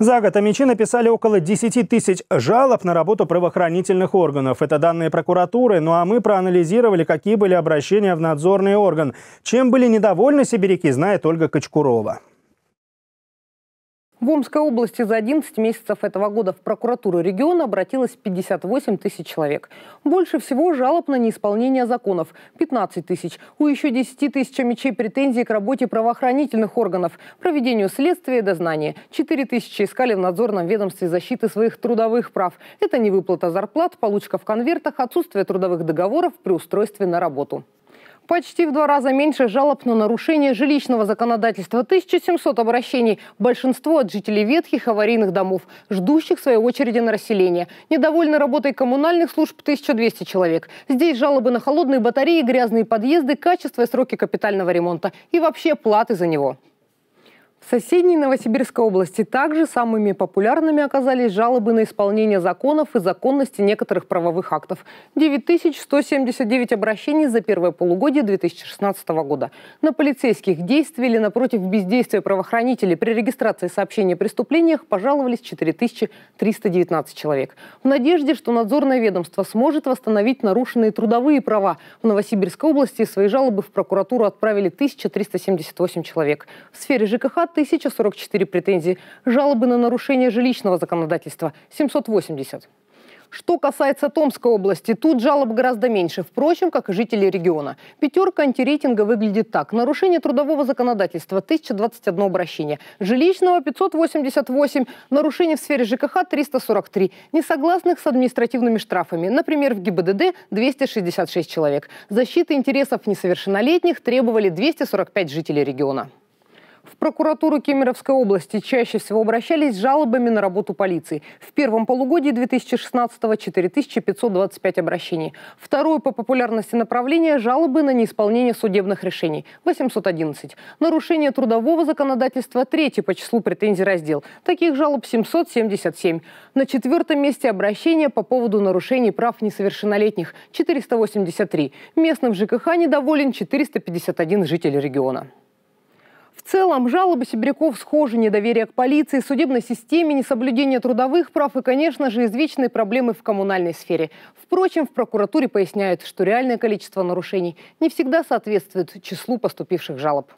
За год омичи написали около 10 тысяч жалоб на работу правоохранительных органов. Это данные прокуратуры, ну а мы проанализировали, какие были обращения в надзорный орган. Чем были недовольны сибиряки, знает Ольга Кочкурова. В Омской области за 11 месяцев этого года в прокуратуру региона обратилось 58 тысяч человек. Больше всего жалоб на неисполнение законов – 15 тысяч. У еще 10 тысяч мечей претензий к работе правоохранительных органов, проведению следствия и дознания. 4 тысячи искали в надзорном ведомстве защиты своих трудовых прав. Это невыплата зарплат, получка в конвертах, отсутствие трудовых договоров при устройстве на работу. Почти в два раза меньше жалоб на нарушение жилищного законодательства. 1700 обращений. Большинство от жителей ветхих аварийных домов, ждущих своей очереди на расселение. Недовольны работой коммунальных служб 1200 человек. Здесь жалобы на холодные батареи, грязные подъезды, качество и сроки капитального ремонта. И вообще платы за него. В соседней Новосибирской области также самыми популярными оказались жалобы на исполнение законов и законности некоторых правовых актов. 9179 обращений за первое полугодие 2016 года. На полицейских действий или напротив бездействия правоохранителей при регистрации сообщений о преступлениях пожаловались 4319 человек. В надежде, что надзорное ведомство сможет восстановить нарушенные трудовые права, в Новосибирской области свои жалобы в прокуратуру отправили 1378 человек. В сфере ЖКХ 1044 претензии, жалобы на нарушение жилищного законодательства – 780. Что касается Томской области, тут жалоб гораздо меньше, впрочем, как и жители региона. Пятерка антирейтинга выглядит так. Нарушение трудового законодательства – 1021 обращение, жилищного – 588, нарушение в сфере ЖКХ – 343, несогласных с административными штрафами, например, в ГИБДД – 266 человек. Защиты интересов несовершеннолетних требовали 245 жителей региона. В прокуратуру Кемеровской области чаще всего обращались с жалобами на работу полиции. В первом полугодии 2016-го 4525 обращений. Второе по популярности направление – жалобы на неисполнение судебных решений – 811. Нарушение трудового законодательства – третий по числу претензий раздел. Таких жалоб 777. На четвертом месте обращения по поводу нарушений прав несовершеннолетних – 483. Местным ЖКХ недоволен 451 житель региона целом жалобы сибиряков схожи. Недоверие к полиции, судебной системе, несоблюдение трудовых прав и, конечно же, извечные проблемы в коммунальной сфере. Впрочем, в прокуратуре поясняют, что реальное количество нарушений не всегда соответствует числу поступивших жалоб.